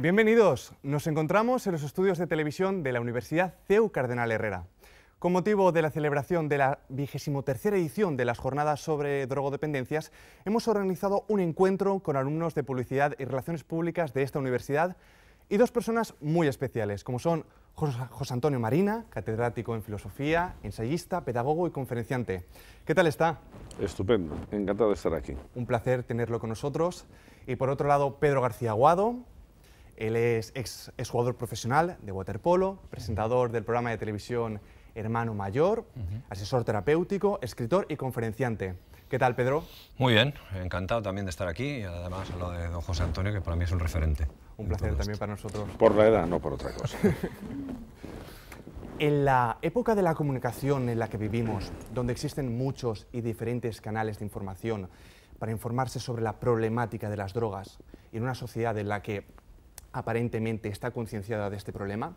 Bienvenidos. Nos encontramos en los estudios de televisión de la Universidad CEU Cardenal Herrera. Con motivo de la celebración de la tercera edición de las jornadas sobre drogodependencias, hemos organizado un encuentro con alumnos de publicidad y relaciones públicas de esta universidad y dos personas muy especiales, como son José Antonio Marina, catedrático en filosofía, ensayista, pedagogo y conferenciante. ¿Qué tal está? Estupendo, encantado de estar aquí. Un placer tenerlo con nosotros. Y por otro lado, Pedro García Aguado, él es ex, jugador profesional de waterpolo, presentador del programa de televisión Hermano Mayor, asesor terapéutico, escritor y conferenciante. ¿Qué tal, Pedro? Muy bien, encantado también de estar aquí y además lo de don José Antonio, que para mí es un referente. Un placer también para nosotros. Por la edad, no por otra cosa. en la época de la comunicación en la que vivimos, donde existen muchos y diferentes canales de información para informarse sobre la problemática de las drogas, y en una sociedad en la que aparentemente está concienciada de este problema,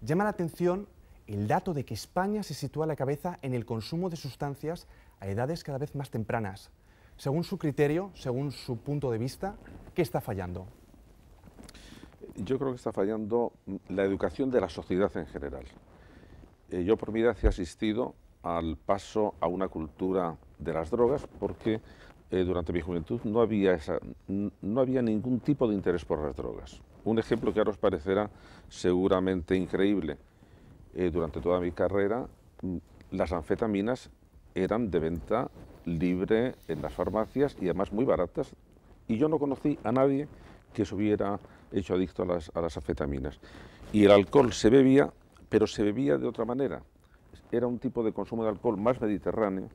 llama la atención el dato de que España se sitúa a la cabeza en el consumo de sustancias a edades cada vez más tempranas. Según su criterio, según su punto de vista, ¿qué está fallando? Yo creo que está fallando la educación de la sociedad en general. Eh, yo por mi edad he asistido al paso a una cultura de las drogas porque eh, durante mi juventud no había ningún tipo de interés por las drogas. Un ejemplo que ahora os parecerá seguramente increíble. Eh, durante toda mi carrera, mm, las anfetaminas eran de venta libre en las farmacias y además muy baratas. Y yo no conocí a nadie que se hubiera hecho adicto a las, anfetaminas. Y el alcohol se bebía, pero se bebía de otra manera. Era un tipo de consumo de alcohol más mediterráneo,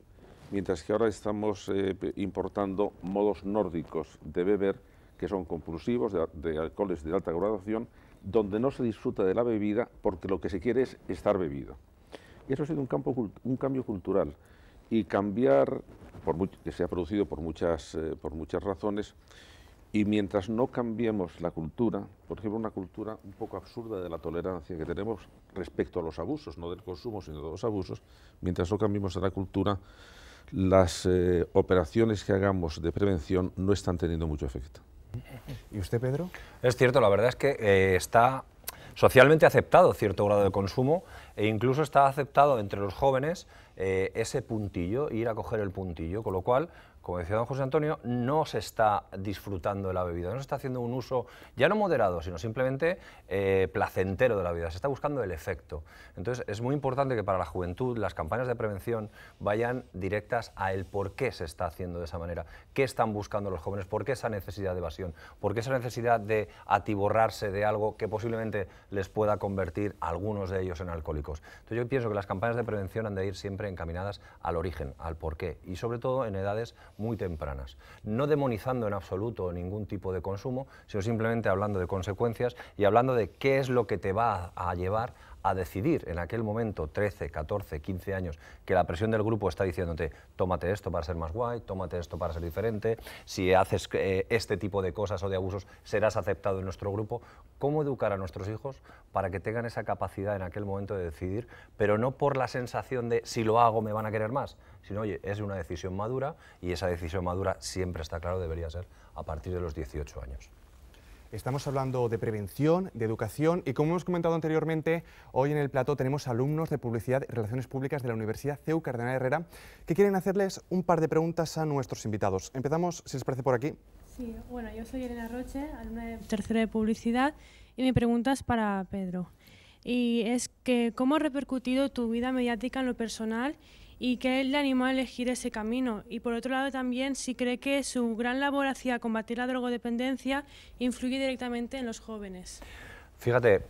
mientras que ahora estamos eh, importando modos nórdicos de beber que son compulsivos, de, alcoholes de alta graduación, donde no se disfruta de la bebida porque lo que se quiere es estar bebido. Y Eso ha sido un, cambio cultural y cambiar, que se ha producido eh, por muchas, razones, y mientras no cambiemos la cultura, por ejemplo, una cultura un poco absurda de la tolerancia que tenemos respecto a los abusos, no del consumo, sino de los abusos, mientras no cambiemos la cultura, las eh, operaciones que hagamos de prevención no están teniendo mucho efecto. ¿Y usted, Pedro? Es cierto, la verdad es que eh, está socialmente aceptado cierto grado de consumo e incluso está aceptado entre los jóvenes eh, ese puntillo, ir a coger el puntillo, con lo cual como decía don José Antonio, no se está disfrutando de la bebida, no se está haciendo un uso ya no moderado, sino simplemente eh, placentero de la vida. se está buscando el efecto. Entonces es muy importante que para la juventud las campañas de prevención vayan directas a el por qué se está haciendo de esa manera, qué están buscando los jóvenes, por qué esa necesidad de evasión, por qué esa necesidad de atiborrarse de algo que posiblemente les pueda convertir algunos de ellos en alcohólicos. Entonces yo pienso que las campañas de prevención han de ir siempre encaminadas al origen, al por qué y sobre todo en edades muy tempranas, no demonizando en absoluto ningún tipo de consumo, sino simplemente hablando de consecuencias y hablando de qué es lo que te va a llevar a decidir en aquel momento, 13, 14, 15 años, que la presión del grupo está diciéndote, tómate esto para ser más guay, tómate esto para ser diferente, si haces eh, este tipo de cosas o de abusos, serás aceptado en nuestro grupo, ¿cómo educar a nuestros hijos para que tengan esa capacidad en aquel momento de decidir, pero no por la sensación de si lo hago me van a querer más, sino, oye, es una decisión madura y esa decisión madura siempre está claro debería ser a partir de los 18 años. Estamos hablando de prevención, de educación y como hemos comentado anteriormente, hoy en el plato tenemos alumnos de Publicidad y Relaciones Públicas de la Universidad CEU Cardenal Herrera que quieren hacerles un par de preguntas a nuestros invitados. Empezamos, si les parece, por aquí. Sí, bueno, yo soy Elena Roche, alumna de tercero de Publicidad y mi pregunta es para Pedro. Y es que, ¿cómo ha repercutido tu vida mediática en lo personal y que él le animó a elegir ese camino. Y por otro lado también si cree que su gran labor hacia combatir la drogodependencia influye directamente en los jóvenes. Fíjate,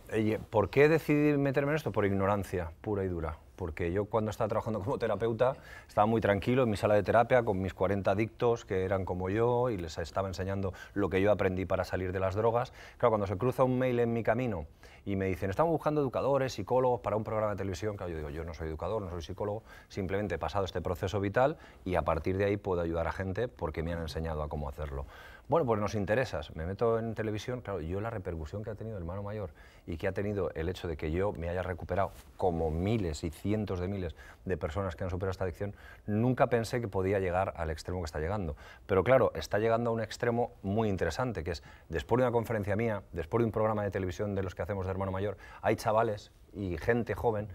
¿por qué decidí meterme en esto? Por ignorancia pura y dura porque yo cuando estaba trabajando como terapeuta estaba muy tranquilo en mi sala de terapia con mis 40 adictos que eran como yo y les estaba enseñando lo que yo aprendí para salir de las drogas. Claro, cuando se cruza un mail en mi camino y me dicen, estamos buscando educadores, psicólogos para un programa de televisión, yo digo, yo no soy educador, no soy psicólogo, simplemente he pasado este proceso vital y a partir de ahí puedo ayudar a gente porque me han enseñado a cómo hacerlo. Bueno, pues nos interesas. Me meto en televisión, claro, yo la repercusión que ha tenido el hermano mayor y que ha tenido el hecho de que yo me haya recuperado como miles y cientos de miles de personas que han superado esta adicción, nunca pensé que podía llegar al extremo que está llegando. Pero claro, está llegando a un extremo muy interesante, que es después de una conferencia mía, después de un programa de televisión de los que hacemos de hermano mayor, hay chavales y gente joven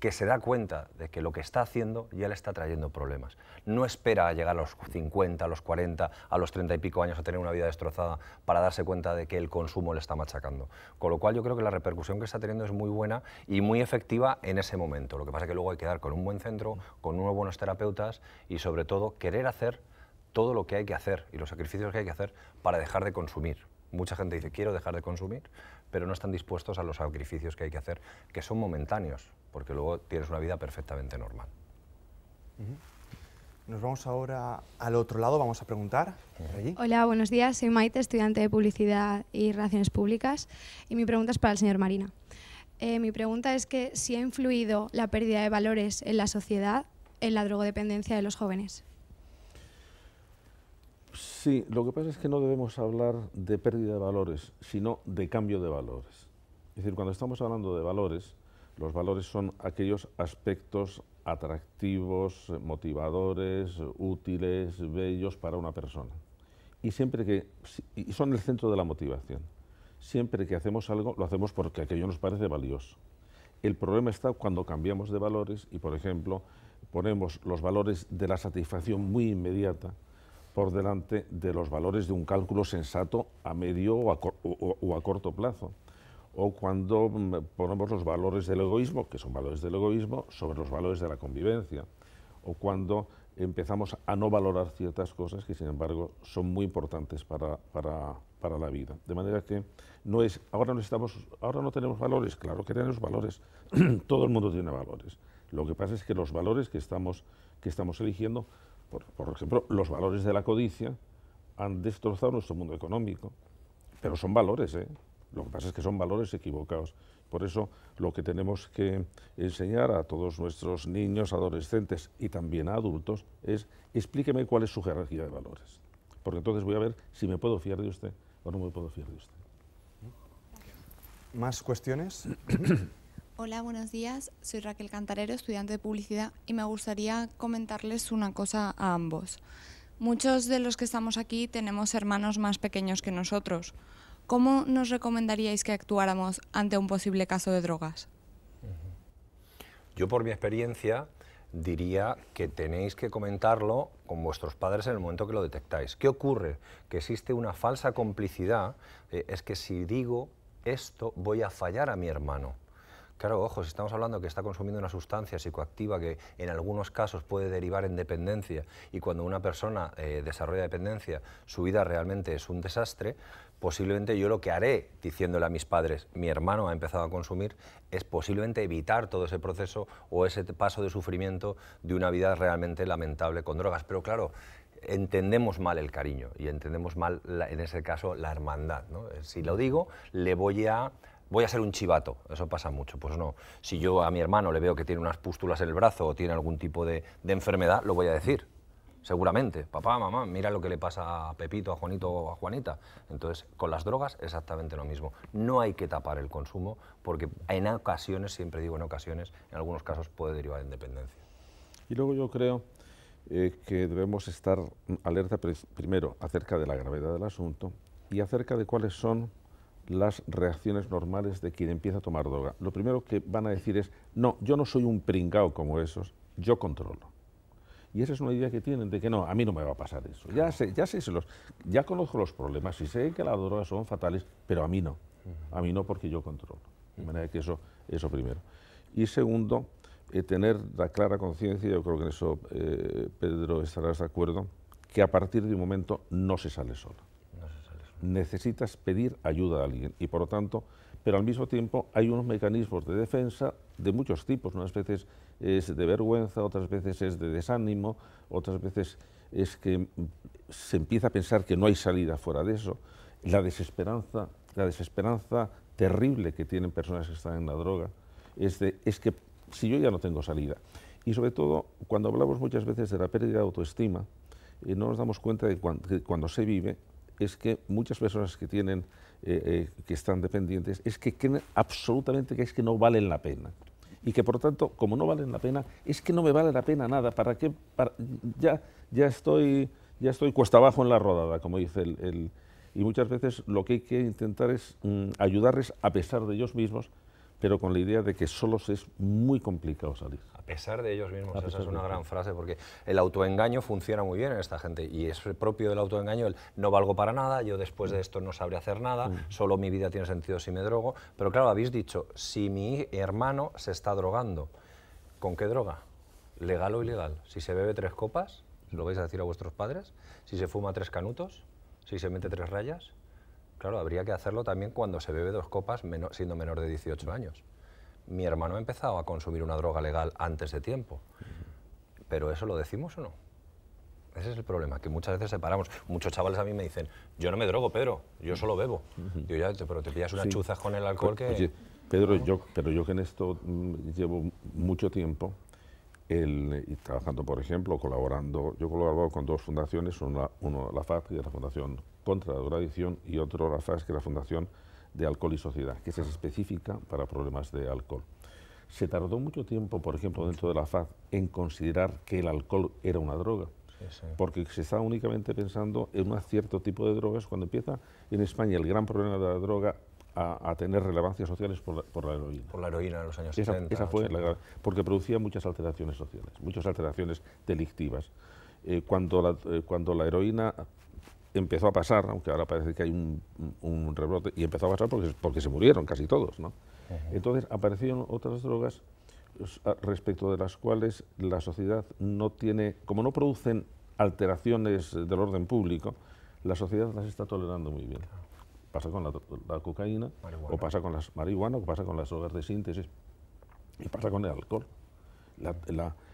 que se da cuenta de que lo que está haciendo ya le está trayendo problemas. No espera a llegar a los 50, a los 40, a los 30 y pico años a tener una vida destrozada para darse cuenta de que el consumo le está machacando. Con lo cual yo creo que la repercusión que está teniendo es muy buena y muy efectiva en ese momento. Lo que pasa es que luego hay que dar con un buen centro, con unos buenos terapeutas y sobre todo querer hacer todo lo que hay que hacer y los sacrificios que hay que hacer para dejar de consumir. Mucha gente dice, quiero dejar de consumir, pero no están dispuestos a los sacrificios que hay que hacer, que son momentáneos porque luego tienes una vida perfectamente normal. Nos vamos ahora al otro lado, vamos a preguntar. Hola, buenos días. Soy Maite, estudiante de Publicidad y Relaciones Públicas. Y mi pregunta es para el señor Marina. Eh, mi pregunta es que si ha influido la pérdida de valores en la sociedad en la drogodependencia de los jóvenes. Sí, lo que pasa es que no debemos hablar de pérdida de valores, sino de cambio de valores. Es decir, cuando estamos hablando de valores, los valores son aquellos aspectos atractivos, motivadores, útiles, bellos para una persona. Y siempre que son el centro de la motivación. Siempre que hacemos algo, lo hacemos porque aquello nos parece valioso. El problema está cuando cambiamos de valores y, por ejemplo, ponemos los valores de la satisfacción muy inmediata por delante de los valores de un cálculo sensato a medio o a corto plazo o cuando ponemos los valores del egoísmo, que son valores del egoísmo, sobre los valores de la convivencia, o cuando empezamos a no valorar ciertas cosas que, sin embargo, son muy importantes para, la vida. De manera que no es, ahora, no estamos, ahora no tenemos valores, claro que tenemos valores, todo el mundo tiene valores. Lo que pasa es que los valores que estamos, que estamos eligiendo, por, por ejemplo, los valores de la codicia, han destrozado nuestro mundo económico, pero son valores, ¿eh? Lo que pasa es que son valores equivocados. Por eso lo que tenemos que enseñar a todos nuestros niños, adolescentes y también a adultos es explíqueme cuál es su jerarquía de valores. Porque entonces voy a ver si me puedo fiar de usted o no me puedo fiar de usted. ¿Más cuestiones? Hola, buenos días. Soy Raquel Cantarero, estudiante de publicidad, y me gustaría comentarles una cosa a ambos. Muchos de los que estamos aquí tenemos hermanos más pequeños que nosotros. ¿cómo nos recomendaríais que actuáramos ante un posible caso de drogas? Yo por mi experiencia diría que tenéis que comentarlo con vuestros padres en el momento que lo detectáis. ¿Qué ocurre? Que existe una falsa complicidad, es que si digo esto voy a fallar a mi hermano. Claro, ojo, si estamos hablando que está consumiendo una sustancia psicoactiva que en algunos casos puede derivar en dependencia y cuando una persona eh, desarrolla dependencia su vida realmente es un desastre, posiblemente yo lo que haré, diciéndole a mis padres, mi hermano ha empezado a consumir, es posiblemente evitar todo ese proceso o ese paso de sufrimiento de una vida realmente lamentable con drogas. Pero claro, entendemos mal el cariño y entendemos mal, en ese caso, la hermandad. ¿no? Eh, si lo digo, le voy a voy a ser un chivato, eso pasa mucho, pues no. Si yo a mi hermano le veo que tiene unas pústulas en el brazo o tiene algún tipo de enfermedad, lo voy a decir, seguramente. Papá, mamá, mira lo que le pasa a Pepito, a Juanito o a Juanita. Entonces, con las drogas exactamente lo mismo. No hay que tapar el consumo porque en ocasiones, siempre digo en ocasiones, en algunos casos puede derivar en dependencia. Y luego yo creo eh, que debemos estar alerta primero acerca de la gravedad del asunto y acerca de cuáles son las reacciones normales de quien empieza a tomar droga. Lo primero que van a decir es, no, yo no soy un pringao como esos, yo controlo. Y esa es una idea que tienen de que no, a mí no me va a pasar eso. Ya sé, ya sé, ya conozco los problemas y sé que las drogas son fatales, pero a mí no. A mí no porque yo controlo. De manera que eso, eso primero. Y segundo, eh, tener la clara conciencia, yo creo que en eso eh, Pedro estarás de acuerdo, que a partir de un momento no se sale solo. No se sale Necesitas pedir ayuda a alguien y por lo tanto, pero al mismo tiempo hay unos mecanismos de defensa de muchos tipos, unas veces es de vergüenza, otras veces es de desánimo, otras veces es que se empieza a pensar que no hay salida fuera de eso. La desesperanza, la desesperanza terrible que tienen personas que están en la droga es, es que si yo ya no tengo salida. Y sobre todo, cuando hablamos muchas veces de la pérdida de autoestima, y eh, no nos damos cuenta de que cuando, se vive es que muchas personas que tienen, eh, eh, que están dependientes, es que creen absolutamente que es que no valen la pena y que por lo tanto, como no valen la pena, es que no me vale la pena nada, ¿para qué? ya, ya, estoy, ya estoy cuesta abajo en la rodada, como dice el, y muchas veces lo que hay que intentar es mm, ayudarles a pesar de ellos mismos, pero con la idea de que solos es muy complicado salir. A pesar de ellos mismos. Esa es una gran frase, porque el autoengaño funciona muy bien en esta gente y es propio del autoengaño el no valgo para nada, yo después de mm. esto no sabré hacer nada, mm. solo mi vida tiene sentido si me drogo. Pero claro, habéis dicho, si mi hermano se está drogando, ¿con qué droga? ¿Legal o ilegal? Si se bebe tres copas, ¿lo vais a decir a vuestros padres? Si se fuma tres canutos, si se mete tres rayas, claro, habría que hacerlo también cuando se bebe dos copas siendo menor de 18 años mi hermano ha empezado a consumir una droga legal antes de tiempo. ¿Pero eso lo decimos o no? Ese es el problema, que muchas veces separamos. Muchos chavales a mí me dicen, yo no me drogo, Pedro, yo solo bebo. Yo ya, pero te pillas unas chuzas con el alcohol que... Pedro, yo, pero yo que en esto mm, llevo mucho tiempo, trabajando, por ejemplo, colaborando, yo he colaborado con dos fundaciones, una, la FAC, que es la Fundación contra la drogadicción, y otro la FAS, que es la Fundación de alcohol y sociedad, que es específica para problemas de alcohol. Se tardó mucho tiempo, por ejemplo, dentro de la FAD, en considerar que el alcohol era una droga. Porque se estaba únicamente pensando en un cierto tipo de drogas cuando empieza en España el gran problema de la droga a, tener relevancias sociales por la, heroína. Por la heroína en los años 70. Esa fue porque producía muchas alteraciones sociales, muchas alteraciones delictivas. Eh, cuando, la, eh, cuando la heroína empezó a pasar, aunque ahora parece que hay un, rebrote, y empezó a pasar porque, porque se murieron casi todos, ¿no? Entonces aparecieron otras drogas pues, respecto de las cuales la sociedad no tiene, como no producen alteraciones del orden público, la sociedad las está tolerando muy bien. Pasa con la, cocaína, o pasa con las marihuana, o pasa con las drogas de síntesis, y pasa con el alcohol.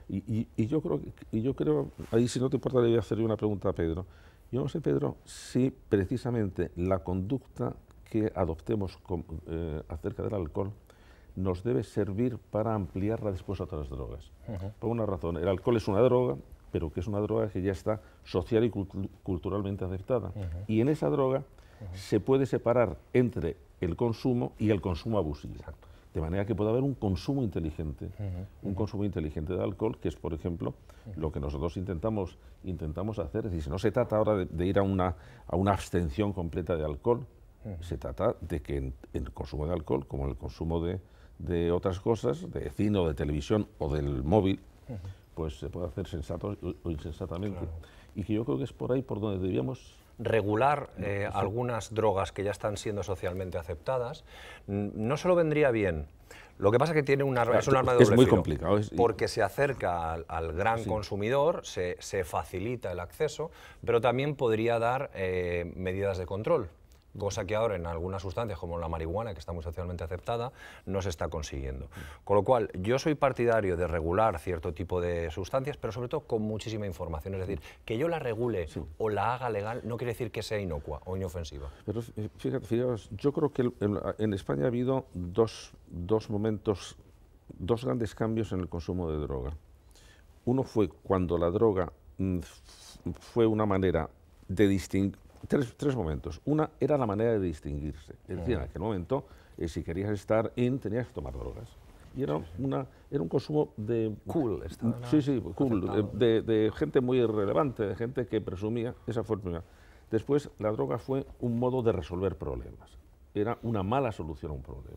y, yo creo, y yo creo, ahí si no te importa le voy a hacer una pregunta a Pedro, yo no sé, Pedro, si precisamente la conducta que adoptemos eh, acerca del alcohol nos debe servir para ampliarla después a otras drogas. Por una razón, el alcohol es una droga, pero que es una droga que ya está social y culturalmente aceptada. Y en esa droga se puede separar entre el consumo y el consumo abusivo. De manera que pueda haber un consumo inteligente, un consumo inteligente de alcohol, que es, por ejemplo, lo que nosotros intentamos, intentamos hacer. Es decir, no se trata ahora de, ir a una, a una abstención completa de alcohol, se trata de que en, el consumo de alcohol, como en el consumo de, de otras cosas, de cine o de televisión o del móvil, pues se puede hacer sensato o insensatamente. Y que yo creo que es por ahí por donde debíamos regular eh, algunas drogas que ya están siendo socialmente aceptadas, no solo vendría bien. Lo que pasa es que tiene una, es un arma de doble porque se acerca al, gran consumidor, se, facilita el acceso, pero también podría dar eh, medidas de control cosa que ahora en algunas sustancias como la marihuana, que está muy socialmente aceptada, no se está consiguiendo. Con lo cual, yo soy partidario de regular cierto tipo de sustancias, pero sobre todo con muchísima información. Es decir, que yo la regule o la haga legal no quiere decir que sea inocua o inofensiva. Pero eh, fíjate, fíjate yo creo que en, España ha habido dos, dos momentos, dos grandes cambios en el consumo de droga. Uno fue cuando la droga mm, fue una manera de distinguir tres, momentos. Una era la manera de distinguirse. Es decir, en aquel momento, eh, si querías estar in, tenías que tomar drogas. Y era, una, era un consumo de... Cool, Sí, sí, cool. De, gente muy irrelevante, de gente que presumía esa fortuna. Después, la droga fue un modo de resolver problemas. Era una mala solución a un problema.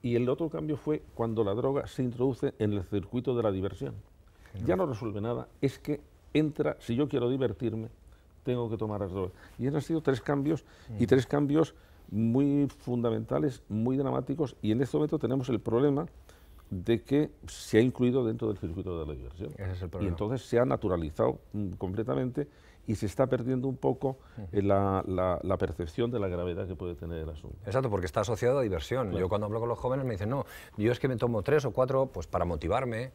Y, y el otro cambio fue cuando la droga se introduce en el circuito de la diversión. Ya no resuelve nada, es que entra, si yo quiero divertirme, tengo que tomar las drogas. Y han sido tres cambios y mm. tres cambios muy fundamentales, muy dramáticos y en este momento tenemos el problema de que se ha incluido dentro del circuito de la diversión. Ese es el problema. Y entonces se ha naturalizado mm, completamente y se está perdiendo un poco eh, la, percepción de la gravedad que puede tener el asunto. Exacto, porque está asociado a diversión. Yo cuando hablo con los jóvenes me dicen, no, yo es que me tomo tres o cuatro pues para motivarme.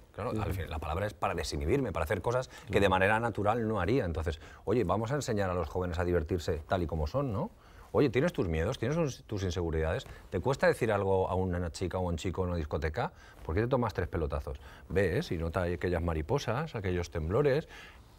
la palabra es para desinhibirme, para hacer cosas que de manera natural no haría. Entonces, oye, vamos a enseñar a los jóvenes a divertirse tal y como son, ¿no? Oye, ¿tienes tus miedos? ¿Tienes tus inseguridades? ¿Te cuesta decir algo a una chica o a un chico en una discoteca? ¿Por qué te tomas tres pelotazos? Ves y notas aquellas mariposas, aquellos temblores,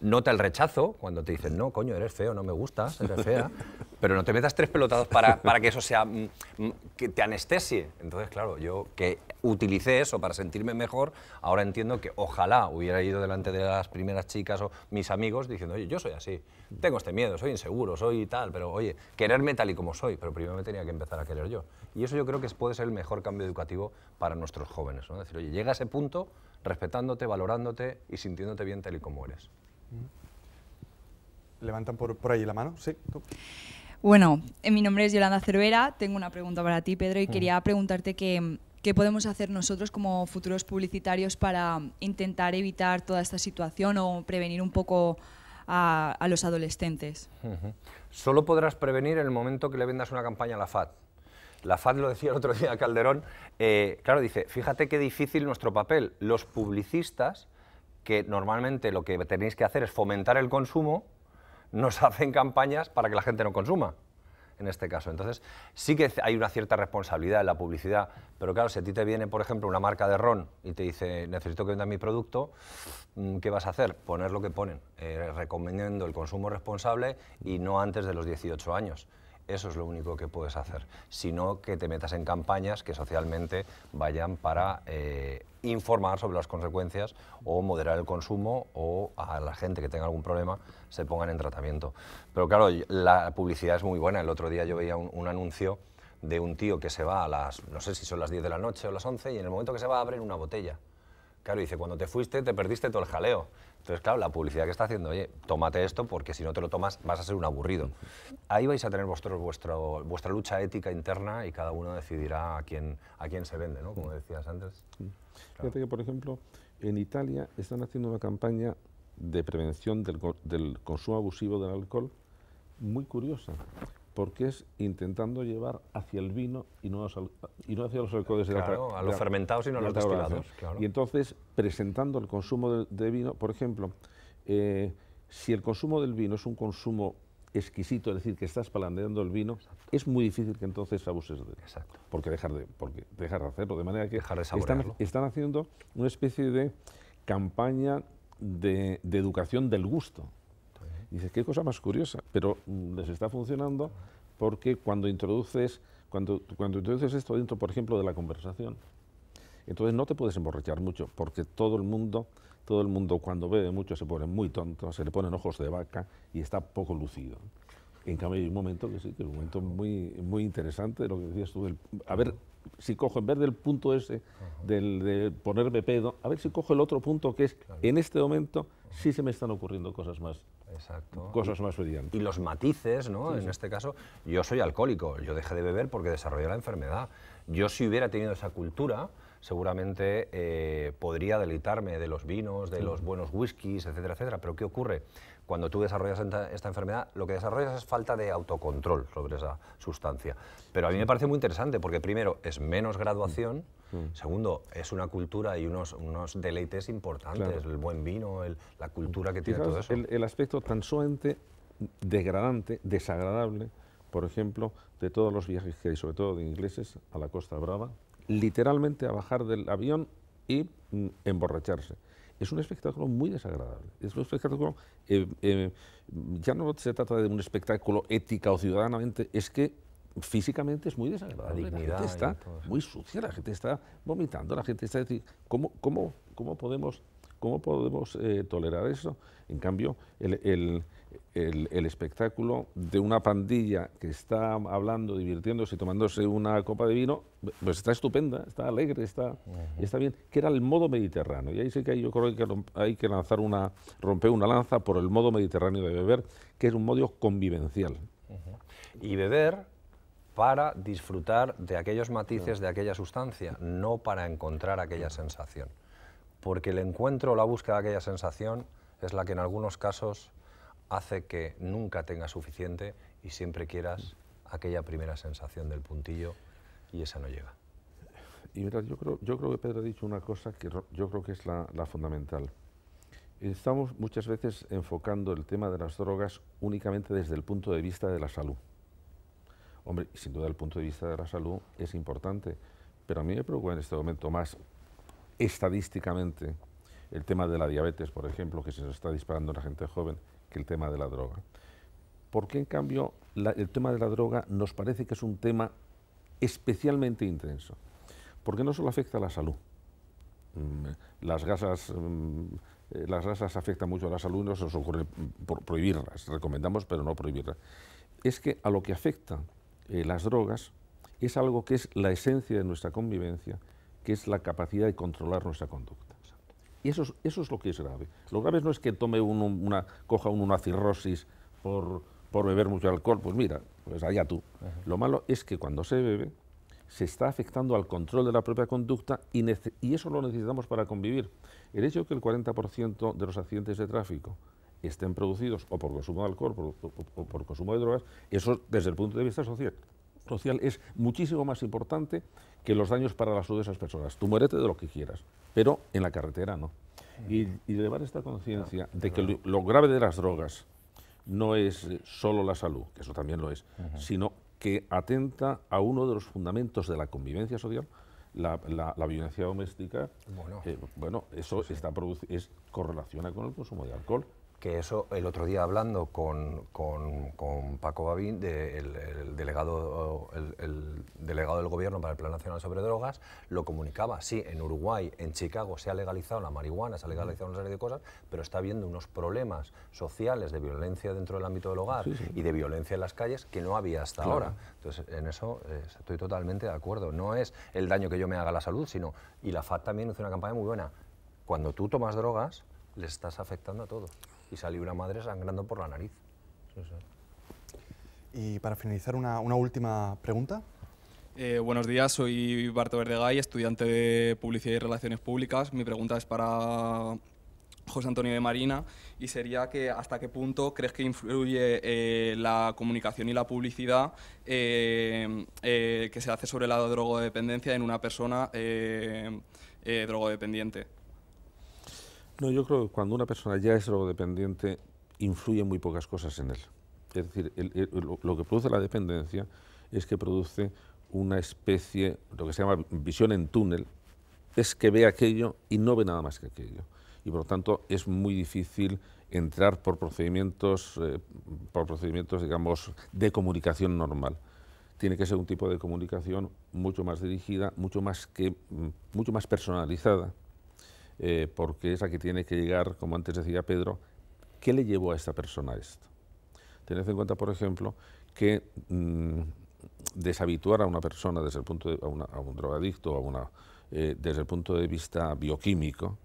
nota el rechazo cuando te dicen, no, coño, eres feo, no me gusta eres fea, pero no te metas tres pelotados para, que eso sea, mm, mm, que te anestesie. Entonces, claro, yo que utilicé eso para sentirme mejor, ahora entiendo que ojalá hubiera ido delante de las primeras chicas o mis amigos diciendo, oye, yo soy así, tengo este miedo, soy inseguro, soy tal, pero oye, quererme tal y como soy, pero primero me tenía que empezar a querer yo. Y eso yo creo que puede ser el mejor cambio educativo para nuestros jóvenes, Decir, oye, llega a ese punto respetándote, valorándote y sintiéndote bien tal y como eres. ¿Mm? Levantan por, ahí la mano, sí. Bueno, eh, mi nombre es Yolanda Cervera, tengo una pregunta para ti, Pedro, y mm. quería preguntarte qué podemos hacer nosotros como futuros publicitarios para intentar evitar toda esta situación o prevenir un poco a, los adolescentes. Solo podrás prevenir en el momento que le vendas una campaña a la FAD. La FAD lo decía el otro día Calderón, eh, claro, dice, fíjate qué difícil nuestro papel. Los publicistas que normalmente lo que tenéis que hacer es fomentar el consumo, nos hacen campañas para que la gente no consuma, en este caso. Entonces, sí que hay una cierta responsabilidad en la publicidad, pero claro, si a ti te viene, por ejemplo, una marca de ron y te dice, necesito que venda mi producto, mm, ¿qué vas a hacer? Poner lo que ponen, eh, recomendando el consumo responsable y no antes de los 18 años. Eso es lo único que puedes hacer, sino que te metas en campañas que socialmente vayan para eh, informar sobre las consecuencias o moderar el consumo o a la gente que tenga algún problema se pongan en tratamiento. Pero claro, la publicidad es muy buena. El otro día yo veía un, anuncio de un tío que se va a las, no sé si son las 10 de la noche o las 11, y en el momento que se va a abrir una botella. Claro, dice, cuando te fuiste te perdiste todo el jaleo. Entonces, claro, la publicidad que está haciendo, oye, tómate esto porque si no te lo tomas vas a ser un aburrido. Ahí vais a tener vosotros vuestro, vuestra lucha ética interna y cada uno decidirá a quién, a quién se vende, ¿no? Como decías antes. Fíjate que, por ejemplo, en Italia están haciendo una campaña de prevención del consumo abusivo del alcohol muy curiosa, porque es intentando llevar hacia el vino y no, hacia, los alcoholes de la, a los fermentados y no a los destilados. Y entonces, presentando el consumo de, vino, por ejemplo, eh, si el consumo del vino es un consumo exquisito, es decir, que estás palandeando el vino, es muy difícil que entonces abuses de él. Exacto. Porque dejar de, porque dejar de hacerlo, de manera que están, están, haciendo una especie de campaña de educación del gusto. Dices, qué cosa más curiosa, pero mm, les está funcionando porque cuando introduces, cuando, cuando esto dentro, por ejemplo, de la conversación, entonces no te puedes emborrachar mucho, porque todo el mundo, todo el mundo cuando bebe mucho se pone muy tonto, se le ponen ojos de vaca y está poco lucido. En cambio hay un momento que sí, que es un momento muy, muy interesante lo que decías tú, el, haber si cojo en vez del punto ese, de ponerme pedo, a ver si cojo el otro punto que es, en este momento sí se me están ocurriendo cosas más. Cosas más brillantes. Y los matices, ¿no? en este caso, yo soy alcohólico, yo dejé de beber porque desarrollé la enfermedad. Yo si hubiera tenido esa cultura, seguramente eh, podría deleitarme de los vinos, de los buenos whiskies, etcétera, etcétera. Pero ¿qué ocurre? Cuando tú desarrollas esta enfermedad, lo que desarrollas es falta de autocontrol sobre esa sustancia. Pero a mí me parece muy interesante porque primero es menos graduación, mm. Mm. segundo es una cultura y unos, unos deleites importantes, el buen vino, la cultura que tiene todo eso. El, aspecto tan suente, degradante, desagradable, por ejemplo, de todos los viajes que hay, sobre todo de ingleses, a la Costa Brava, literalmente a bajar del avión y mm, emborracharse es un espectáculo muy desagradable. Es un espectáculo, eh, eh, ya no se trata de un espectáculo ética o ciudadanamente, es que físicamente es muy desagradable. La, gente está muy sucia, la gente está vomitando, la gente está... ¿Cómo, cómo, cómo podemos, cómo podemos eh, tolerar eso? En cambio, el el, espectáculo de una pandilla que está hablando, divirtiéndose, y tomándose una copa de vino, pues está estupenda, está alegre, está, está bien, que era el modo mediterráneo. Y ahí sí que yo creo que hay que lanzar una, romper una lanza por el modo mediterráneo de beber, que es un modo convivencial. Y beber para disfrutar de aquellos matices, de aquella sustancia, no para encontrar aquella sensación. Porque el encuentro o la búsqueda de aquella sensación es la que en algunos casos hace que nunca tengas suficiente y siempre quieras aquella primera sensación del puntillo y esa no llega. Y mira, yo creo, yo creo que Pedro ha dicho una cosa que yo creo que es la, fundamental. Estamos muchas veces enfocando el tema de las drogas únicamente desde el punto de vista de la salud. Hombre, sin duda el punto de vista de la salud es importante, pero a mí me preocupa en este momento más estadísticamente el tema de la diabetes, por ejemplo, que se nos está disparando en la gente joven el tema de la droga. Porque en cambio el tema de la droga nos parece que es un tema especialmente intenso, porque no solo afecta a la salud, mm, las gasas, mm, eh, las afectan mucho a la salud y no se nos ocurre prohibirlas, recomendamos pero no prohibirlas. Es que a lo que afecta eh, las drogas es algo que es la esencia de nuestra convivencia, que es la capacidad de controlar nuestra conducta. Y eso es, eso es lo que es grave. Lo grave no es que tome una, coja uno una cirrosis por, beber mucho alcohol, pues mira, pues allá tú. Lo malo es que cuando se bebe, se está afectando al control de la propia conducta y, eso lo necesitamos para convivir. El hecho de que el 40% de los accidentes de tráfico estén producidos o por consumo de alcohol o por consumo de drogas, eso desde el punto de vista social social es muchísimo más importante que los daños para la salud de esas personas. Tú muérete de lo que quieras, pero en la carretera no. Y, llevar esta conciencia de que lo, grave de las drogas no es eh, solo la salud, que eso también lo es, sino que atenta a uno de los fundamentos de la convivencia social, la, violencia doméstica, bueno, eh, eso está está es, correlaciona con el consumo de alcohol que eso el otro día hablando con, Paco Babín, el, delegado, el, delegado del Gobierno para el Plan Nacional sobre Drogas, lo comunicaba. Sí, en Uruguay, en Chicago se ha legalizado la marihuana, se ha legalizado una serie de cosas, pero está habiendo unos problemas sociales de violencia dentro del ámbito del hogar y de violencia en las calles que no había hasta ahora. Entonces, en eso eh, estoy totalmente de acuerdo. No es el daño que yo me haga a la salud, sino, y la FAT también hizo una campaña muy buena. Cuando tú tomas drogas, le estás afectando a todos. Y salió una madre sangrando por la nariz. Y para finalizar, una, última pregunta. Eh, buenos días, soy Barto Verdegay, estudiante de Publicidad y Relaciones Públicas. Mi pregunta es para José Antonio de Marina y sería que hasta qué punto crees que influye eh, la comunicación y la publicidad eh, que se hace sobre la drogodependencia en una persona drogodependiente. No, yo creo que cuando una persona ya es dependiente influyen muy pocas cosas en él. Es decir, lo, que produce la dependencia es que produce una especie, lo que se llama visión en túnel, es que ve aquello y no ve nada más que aquello. Y por lo tanto es muy difícil entrar por procedimientos, eh, por procedimientos digamos, de comunicación normal. Tiene que ser un tipo de comunicación mucho más dirigida, mucho más, que, mm, mucho más personalizada eh, porque es a que tiene que llegar, como antes decía Pedro, ¿qué le llevó a esta persona a esto? Tened en cuenta, por ejemplo, que mm, deshabituar a una persona desde el punto a, un drogadicto, a una, eh, desde el punto de vista bioquímico,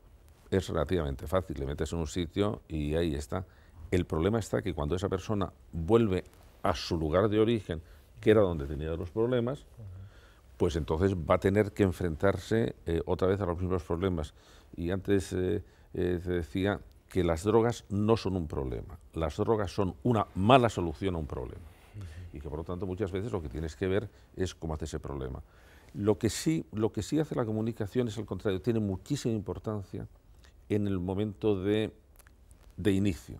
es relativamente fácil. Le metes en un sitio y ahí está. El problema está que cuando esa persona vuelve a su lugar de origen, que era donde tenía los problemas, pues entonces va a tener que enfrentarse eh, otra vez a los mismos problemas. Y antes eh, eh, se decía que las drogas no son un problema, las drogas son una mala solución a un problema. Y que por lo tanto muchas veces lo que tienes que ver es cómo hace ese problema. Lo que sí, lo que sí hace la comunicación es al contrario, tiene muchísima importancia en el momento de, inicio.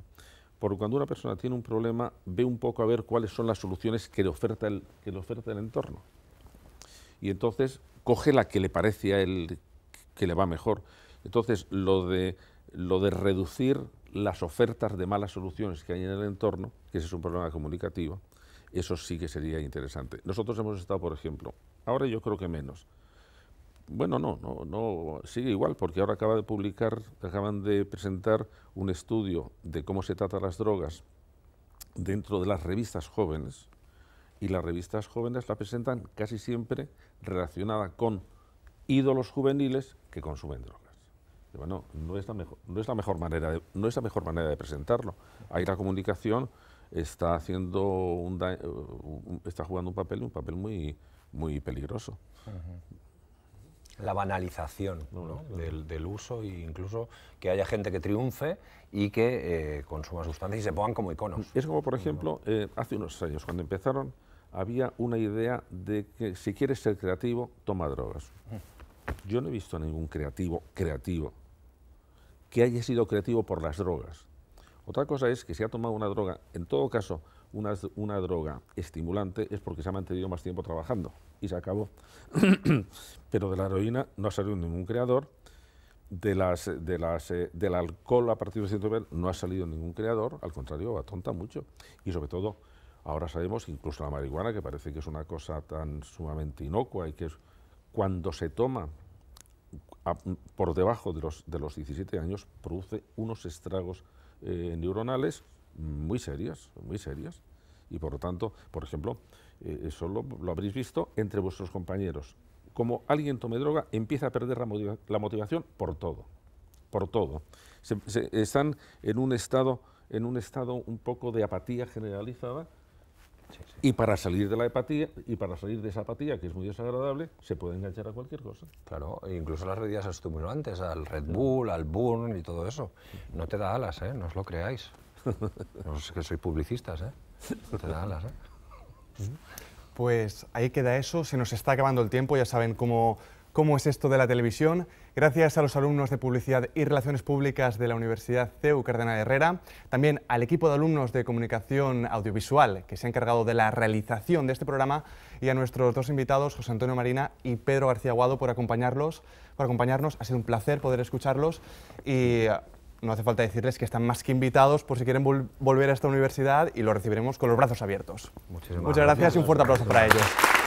Porque cuando una persona tiene un problema, ve un poco a ver cuáles son las soluciones que le oferta el, que le oferta el entorno y entonces coge la que le parece a él que le va mejor. Entonces, lo de, lo de reducir las ofertas de malas soluciones que hay en el entorno, que ese es un problema comunicativo, eso sí que sería interesante. Nosotros hemos estado, por ejemplo, ahora yo creo que menos. Bueno, no, no, no, sigue igual, porque ahora acaba de publicar, acaban de presentar un estudio de cómo se trata las drogas dentro de las revistas jóvenes, y las revistas jóvenes la presentan casi siempre relacionada con ídolos juveniles que consumen drogas. bueno, no es la mejor, no es la mejor manera de, no es la mejor manera de presentarlo. Ahí la comunicación está haciendo está jugando un papel, un papel muy muy peligroso. La banalización Del, uso e incluso que haya gente que triunfe y que eh, consuma sustancias y se pongan como iconos. Es como, por ejemplo, eh, hace unos años, cuando empezaron había una idea de que si quieres ser creativo, toma drogas. Yo no he visto ningún creativo, creativo, que haya sido creativo por las drogas. Otra cosa es que si ha tomado una droga, en todo caso, una, una droga estimulante es porque se ha mantenido más tiempo trabajando y se acabó. Pero de la heroína no ha salido ningún creador, de las, de las, eh, del alcohol a partir de 100 no ha salido ningún creador, al contrario, atonta mucho. Y sobre todo, Ahora sabemos, incluso la marihuana, que parece que es una cosa tan sumamente inocua y que cuando se toma por debajo de los, de los 17 años, produce unos estragos eh, neuronales muy serios, muy serios. Y por lo tanto, por ejemplo, eh, eso lo, habréis visto entre vuestros compañeros. Como alguien tome droga, empieza a perder la, motivación por todo, por todo. se, están en un estado en un estado un poco de apatía generalizada y para salir de la apatía, y para salir de esa apatía, que es muy desagradable, se puede enganchar a cualquier cosa. Claro, e incluso las bebidas estimulantes, al Red Bull, al Burn y todo eso. No te da alas, ¿eh? No os lo creáis. No es que soy publicistas, ¿eh? No te da alas, ¿eh? Pues ahí queda eso. Se nos está acabando el tiempo. Ya saben cómo cómo es esto de la televisión, gracias a los alumnos de Publicidad y Relaciones Públicas de la Universidad CEU Cardenal Herrera, también al equipo de alumnos de Comunicación Audiovisual que se ha encargado de la realización de este programa y a nuestros dos invitados, José Antonio Marina y Pedro García Guado, por acompañarlos, por acompañarnos. Ha sido un placer poder escucharlos y eh, no hace falta decirles que están más que invitados por si quieren volver a esta universidad y lo recibiremos con los brazos abiertos. Muchas gracias y un fuerte aplauso para ellos.